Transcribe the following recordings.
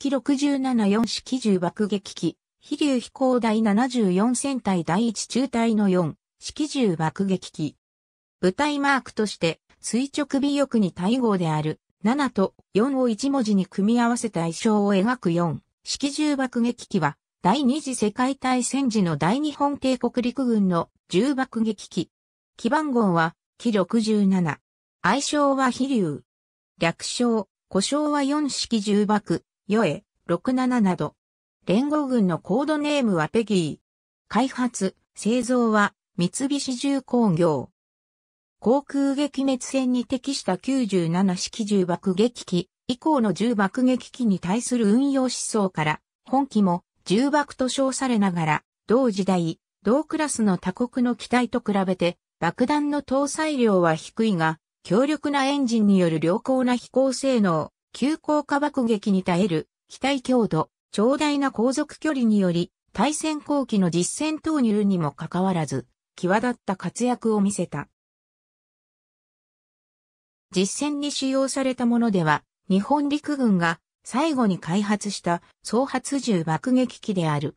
機674式重爆撃機、飛竜飛行第74戦隊第一中隊の4、式重爆撃機。部隊マークとして、垂直尾翼に対号である、7と4を1文字に組み合わせた愛称を描く4、式重爆撃機は、第二次世界大戦時の大日本帝国陸軍の重爆撃機。機番号は、機67。愛称は飛竜。略称、故障は4式重爆。ヨエ、67など。連合軍のコードネームはペギー。開発、製造は三菱重工業。航空撃滅戦に適した97式重爆撃機以降の重爆撃機に対する運用思想から、本機も重爆と称されながら、同時代、同クラスの他国の機体と比べて爆弾の搭載量は低いが、強力なエンジンによる良好な飛行性能、急降下爆撃に耐える、機体強度、長大な航続距離により、対戦後期の実戦投入にもかかわらず、際立った活躍を見せた。実戦に使用されたものでは、日本陸軍が最後に開発した総発銃爆撃機である。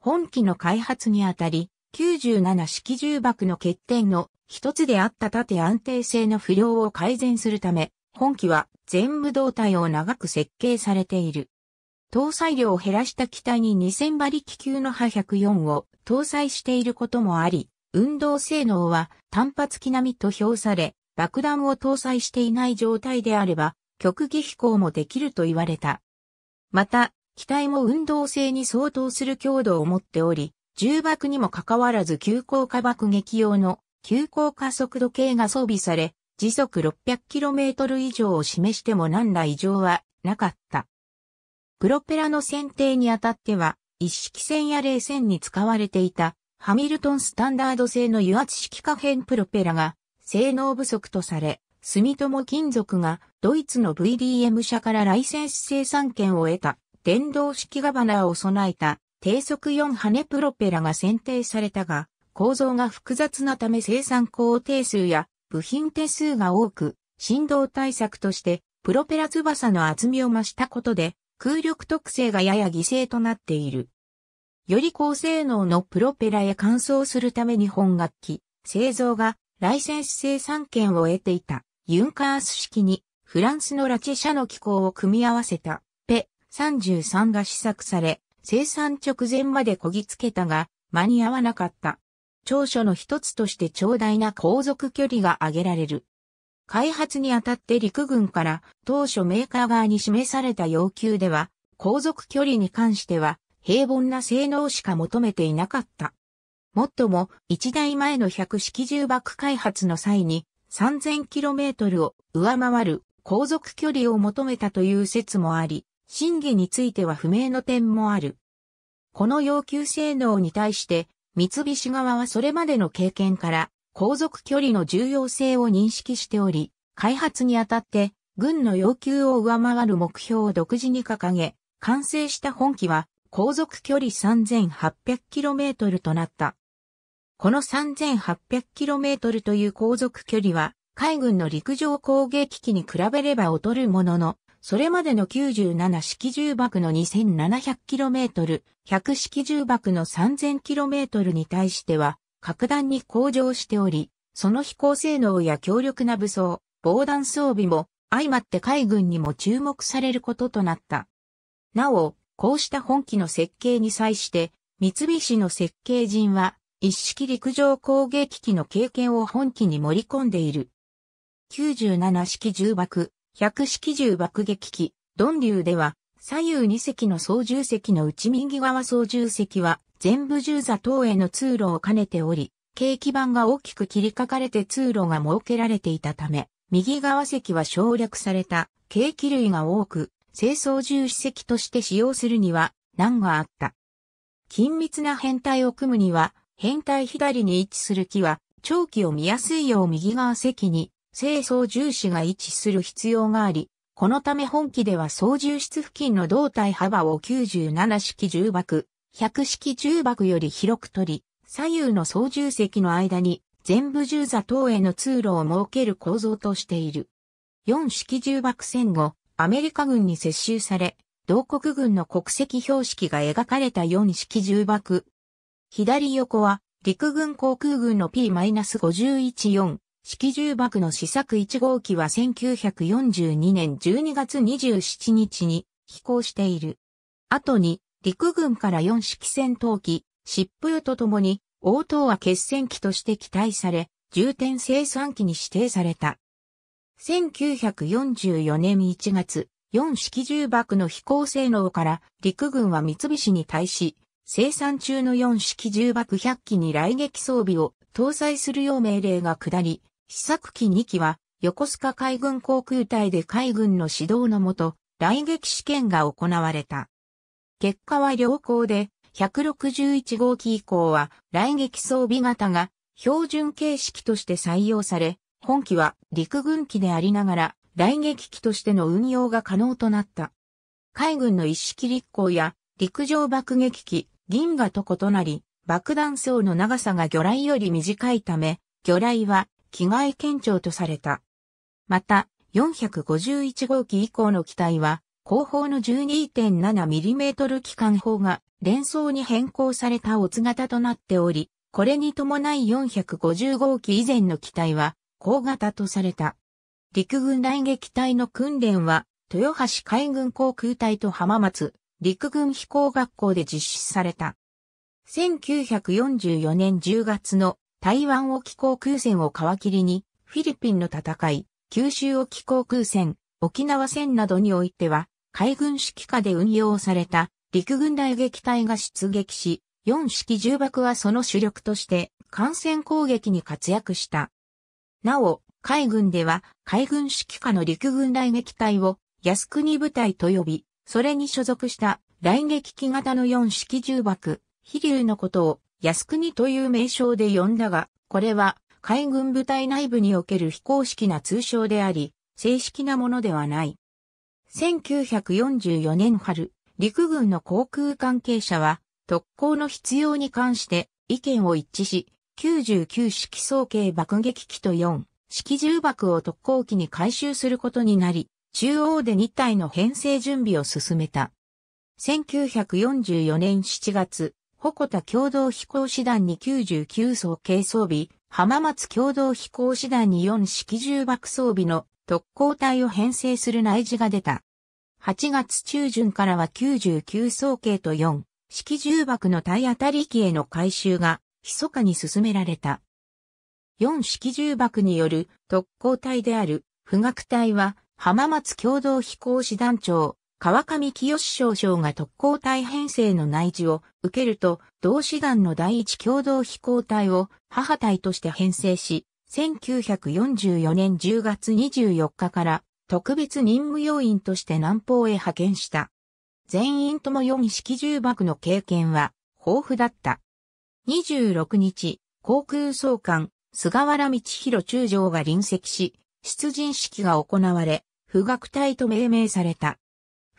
本機の開発にあたり、97式銃爆の欠点の一つであった縦安定性の不良を改善するため、本機は全部動体を長く設計されている。搭載量を減らした機体に2000馬力級の波104を搭載していることもあり、運動性能は単発機並みと評され、爆弾を搭載していない状態であれば、極技飛行もできると言われた。また、機体も運動性に相当する強度を持っており、重爆にもかかわらず急降下爆撃用の急降下速度計が装備され、時速 600km 以上を示しても何ら異常はなかった。プロペラの選定にあたっては、一式線や零線に使われていたハミルトンスタンダード製の油圧式可変プロペラが性能不足とされ、住友金属がドイツの VDM 社からライセンス生産権を得た電動式ガバナーを備えた低速4羽プロペラが選定されたが、構造が複雑なため生産工程数や部品手数が多く、振動対策として、プロペラ翼の厚みを増したことで、空力特性がやや犠牲となっている。より高性能のプロペラへ換装するために本楽器、製造がライセンス生産権を得ていたユンカース式にフランスのラチ社の機構を組み合わせたペ33が試作され生産直前までこぎつけたが間に合わなかった。長所の一つとして長大な航続距離が挙げられる。開発にあたって陸軍から当初メーカー側に示された要求では、航続距離に関しては平凡な性能しか求めていなかった。もっとも、一台前の百式重爆開発の際に 3000km を上回る航続距離を求めたという説もあり、真偽については不明の点もある。この要求性能に対して三菱側はそれまでの経験から航続距離の重要性を認識しており、開発にあたって軍の要求を上回る目標を独自に掲げ、完成した本機は航続距離 3800km となった。この 3800km という航続距離は海軍の陸上攻撃機に比べれば劣るものの、それまでの97式重爆の 2700km、100式重爆の 3000km に対しては、格段に向上しており、その飛行性能や強力な武装、防弾装備も相まって海軍にも注目されることとなった。なお、こうした本機の設計に際して、三菱の設計人は、一式陸上攻撃機の経験を本機に盛り込んでいる。97式重爆、百式銃爆撃機、ドンリューでは、左右2隻の操縦席の内右側操縦席は、全部銃座等への通路を兼ねており、景気板が大きく切りかかれて通路が設けられていたため、右側席は省略された、景気類が多く、清掃重視席として使用するには、難があった。緊密な変態を組むには、変態左に位置する木は、長期を見やすいよう右側席に清掃重視が位置する必要があり、このため本機では操縦室付近の胴体幅を97式重爆、100式重爆より広く取り、左右の操縦席の間に全部重座等への通路を設ける構造としている。4式重爆戦後、アメリカ軍に接収され、同国軍の国籍標識が描かれた4式重爆。左横は陸軍航空軍の P-514 式重爆の試作1号機は1942年12月27日に飛行している。後に陸軍から4式戦闘機、疾風とともに、応答は決戦機として期待され、重点生産機に指定された。1944年1月、4式重爆の飛行性能から陸軍は三菱に対し、生産中の4式重爆100機に来撃装備を搭載するよう命令が下り、試作機2機は横須賀海軍航空隊で海軍の指導のもと来撃試験が行われた。結果は良好で161号機以降は来撃装備型が標準形式として採用され、本機は陸軍機でありながら来撃機としての運用が可能となった。海軍の一式立航や陸上爆撃機、銀河と異なり、爆弾層の長さが魚雷より短いため、魚雷は機外県庁とされた。また、451号機以降の機体は、後方の 12.7mm 機関砲が連装に変更されたオツ型となっており、これに伴い450号機以前の機体は、高型とされた。陸軍雷撃隊の訓練は、豊橋海軍航空隊と浜松、陸軍飛行学校で実施された。1944年10月の台湾沖航空戦を皮切りに、フィリピンの戦い、九州沖航空戦、沖縄戦などにおいては、海軍指揮下で運用された陸軍大撃隊が出撃し、4式重爆はその主力として艦船攻撃に活躍した。なお、海軍では海軍指揮下の陸軍雷撃隊を靖国部隊と呼び、それに所属した雷撃機型の4式重爆、飛竜のことを靖国という名称で呼んだが、これは海軍部隊内部における非公式な通称であり、正式なものではない。1944年春、陸軍の航空関係者は、特攻の必要に関して意見を一致し、99式総計爆撃機と4式重爆を特攻機に回収することになり、中央で2体の編成準備を進めた。1944年7月、鉾田共同飛行師団に99層軽装備、浜松共同飛行師団に4式重爆装備の特攻隊を編成する内示が出た。8月中旬からは99層軽と4式重爆の体当たり機への改修が密かに進められた。4式重爆による特攻隊である不学隊は浜松共同飛行師団長川上清少将が特攻隊編成の内示を受けると、同志団の第一共同飛行隊を母隊として編成し、1944年10月24日から特別任務要員として南方へ派遣した。全員とも4式重爆の経験は豊富だった。26日、航空総監、菅原道弘中将が臨席し、出陣式が行われ、不学隊と命名された。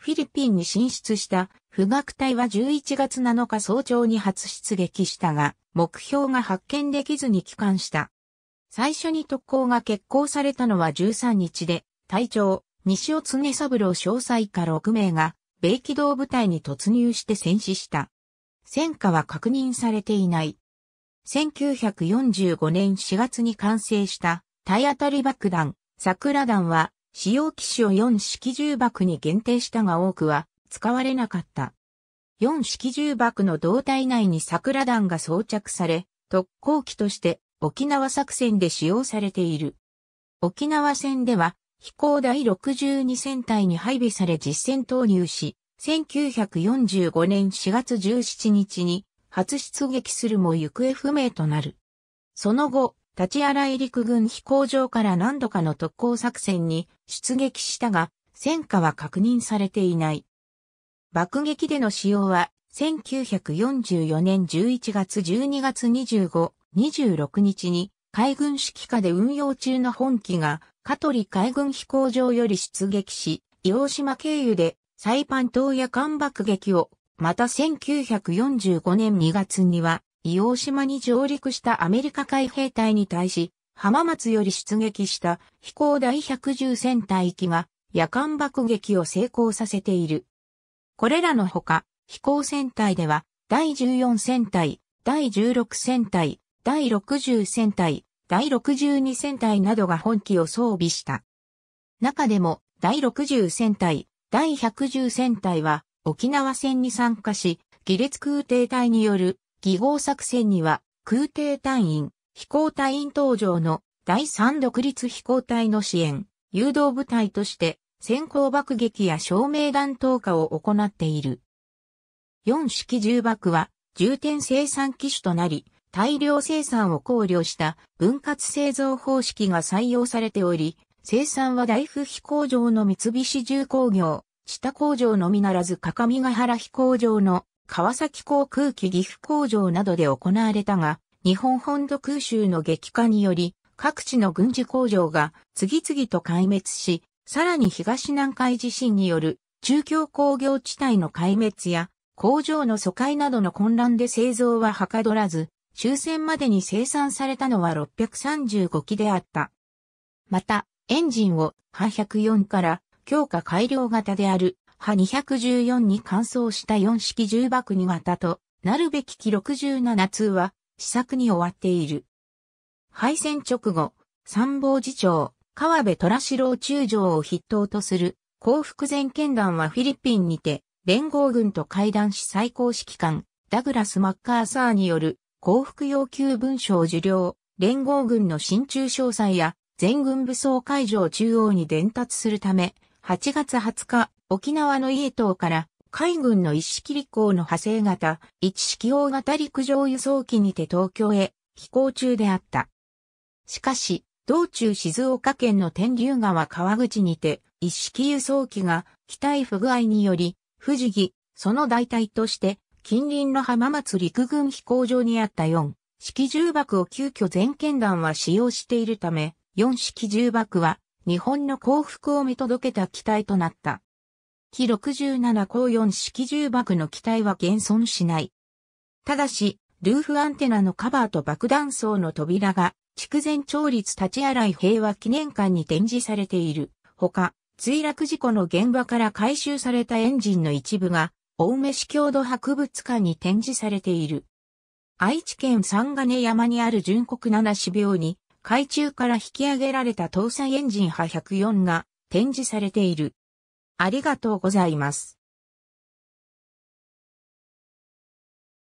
フィリピンに進出した不岳隊は11月7日早朝に初出撃したが、目標が発見できずに帰還した。最初に特攻が決行されたのは13日で、隊長、西尾常三郎詳細家6名が、米機動部隊に突入して戦死した。戦火は確認されていない。1945年4月に完成した体当たり爆弾、桜弾は使用機種を4式重爆に限定したが多くは使われなかった。4式重爆の胴体内に桜弾が装着され、特攻機として沖縄作戦で使用されている。沖縄戦では飛行第62戦隊に配備され実戦投入し、1945年4月17日に初出撃するも行方不明となる。その後、立ち洗い陸軍飛行場から何度かの特攻作戦に出撃したが、戦果は確認されていない。爆撃での使用は、1944年11月12月25、26日に海軍指揮下で運用中の本機が、香取海軍飛行場より出撃し、洋島経由でサイパン島や艦爆撃を、また1945年2月には伊王島に上陸したアメリカ海兵隊に対し、浜松より出撃した飛行第110戦隊機が夜間爆撃を成功させている。これらのほか、飛行戦隊では、第14戦隊、第16戦隊、第60戦隊、第62戦隊などが本機を装備した。中でも、第60戦隊、第110戦隊は、沖縄戦に参加し、ギレ空挺隊による記号作戦には、空挺隊員、飛行隊員登場の第3独立飛行隊の支援、誘導部隊として先行爆撃や照明弾投下を行っている。4式重爆は重点生産機種となり、大量生産を考慮した分割製造方式が採用されており、生産は大府飛行場の三菱重工業、下工場のみならず各務原飛行場の川崎航空機岐阜工場などで行われたが、日本本土空襲の激化により、各地の軍事工場が次々と壊滅し、さらに東南海地震による中京工業地帯の壊滅や工場の疎開などの混乱で製造ははかどらず、終戦までに生産されたのは635機であった。また、エンジンを、ハ104から強化改良型である波214に完走した4式重爆2型となるべき機67通は試作に終わっている。敗戦直後、参謀次長、川辺虎四郎中将を筆頭とする幸福前県団はフィリピンにて連合軍と会談し最高指揮官ダグラス・マッカーサーによる幸福要求文書を受領、連合軍の新中詳細や全軍武装会場中央に伝達するため、8月20日、沖縄の伊江島から海軍の一式陸港の派生型、一式大型陸上輸送機にて東京へ飛行中であった。しかし、道中静岡県の天竜川川口にて、一式輸送機が機体不具合により、不時木、その代替として、近隣の浜松陸軍飛行場にあった4、式重爆を急遽全県団は使用しているため、4式重爆は、日本の降伏を見届けた機体となった。機67高4式重爆の機体は現存しない。ただし、ルーフアンテナのカバーと爆弾層の扉が、筑前町立立ち洗い平和記念館に展示されている。ほか、墜落事故の現場から回収されたエンジンの一部が、青梅市郷土博物館に展示されている。愛知県三金山にある純国七市病に、海中から引き上げられた搭載エンジン波104が展示されている。ありがとうございます。